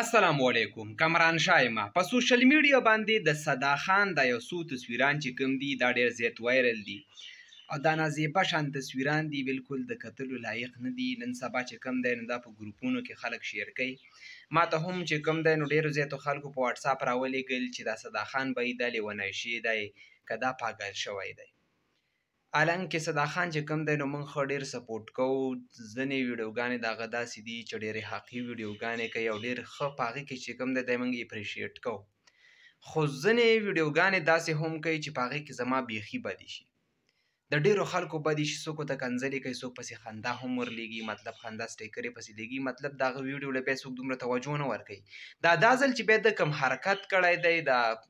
السلام علیکم کمران شایما په سوشل میډیا باندې د صدا خان د یو څو تصویران چې کوم دي دا ډیر زیات وایرل دي او دا نازیبه شان تصویران دي بالکل د کتلو لایق نه دي نن سبا چې کم دی نو دا په ګروپونو کې خلک شیر کوي ما ته هم چې کم دی نو ډیر زیاتو خلکو په واتس اپ راولېږل چې دا صدا خان به یې دا لیونی شي دی که دا پاګل شوی دی حالانکه صدا خان چې کم دی نو موږ خو ډېر سپورټ کوو ځینې ویډیوګانې د هغه داسې دي چې ډېرې حقي ویډیوګانې کوي او ډېر ښه په هغې کې چې کم دی دی موږ اپریشیټ کوو خو ځینې ویډیوګانې داسې هم کوي چې په هغې کې زما بیخي بدې شي د ډیرو خلکو بدې شي څوک ته کنځلې کوي څوک پسې خندا هم ورلېږي مطلب خندا سټیکرې پسې لګي مطلب دغه ویډیو له بیا څوک دومره توجه نه ورکوي دا دا ځل چې بیا د کم حرکت کړی دی د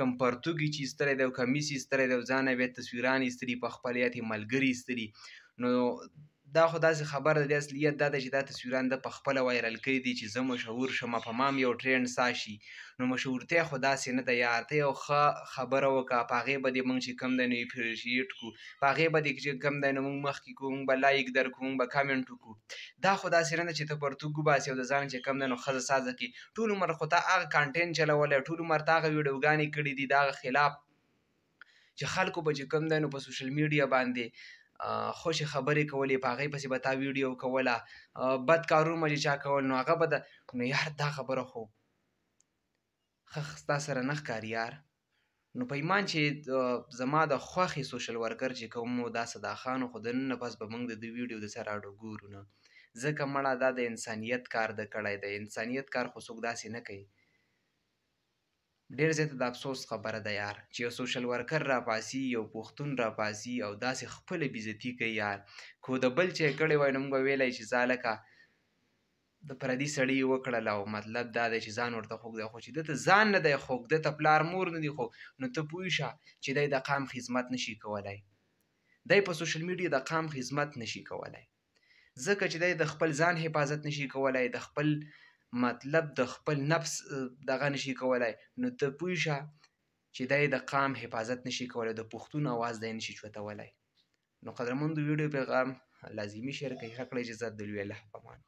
کم پرتګي چې ستړي دی او کمیس ستړي دی ځان یې تصویران ستړي په خپل یاتې ملګری ستړي نو دا خو داسې خبر ده د اصلیت دا ده چې دا تصویران د په خپله وایرل کړي دي چې زه مشهور شم په مام یو ټرینډ سا شي نو مشهورتیا خو داسې نه ده یار ته یو ښه خبره وکړه په هغې به دې موږ چې کم دی نو اپریشیټ کړو په هغې به دې چې کم دی نو موږ مخکې کړو موږ به لایک درکړو موږ به کامنټ وکړو دا خو داسې نه ده چې ته پرتوګ وباسې او د ځان چې کم دی نو ښځه سازه کړي ټول عمر خو تا هغه کانټینټ چلولی ټول عمر تا هغه ویډیوګانې کړي دي د هغه خلاف چې خلکو به چې کم دی نو په سوشل میډیا باندې خوش خبرې کولې په هغه پسې به تا ویډیو کوله بد کارونه مې چا کول نو هغه به د نو یار دا خبره خو خستا سره نه ښکاري یار نو په ایمان چې زما د خوښې سوشل ورکر چې کوم مو دا صدا خان خو د نن نه پس به موږ د دې ویډیو د سره اړو ګورو نه ځکه مړه دا د انسانیت کار د کړی د انسانیت کار خو څوک داسې نه کوي ډیر زیات د افسوس خبره ده یار چې یو سوشل ورکر را پاسي یو پښتون را پاسي او داسې خپل بیزتی کوي یار خو د بل چې کړي وای نو موږ ویلای چې ځالکه د پردي سړی وکړل او مطلب دا دی چې ځان ورته خوږ دی خو چې دته ځان نه دی خوږ دته پلار مور نه دی خو نو ته پوه شه چې دی د قام خدمت نشي کولای دی په سوشل میډیا د قام خدمت نشي کولای ځکه چې دی د خپل ځان حفاظت نشي کولای د خپل مطلب د خپل نفس دغه نشي کولای نو ته پوه شه چې دی د قام حفاظت نشي کولای د پښتون اواز دی نشي چوتولی نو قدرمندو ویډیو پیغام لازمي شریکه کړئ چې زه عبدالوی الله په امان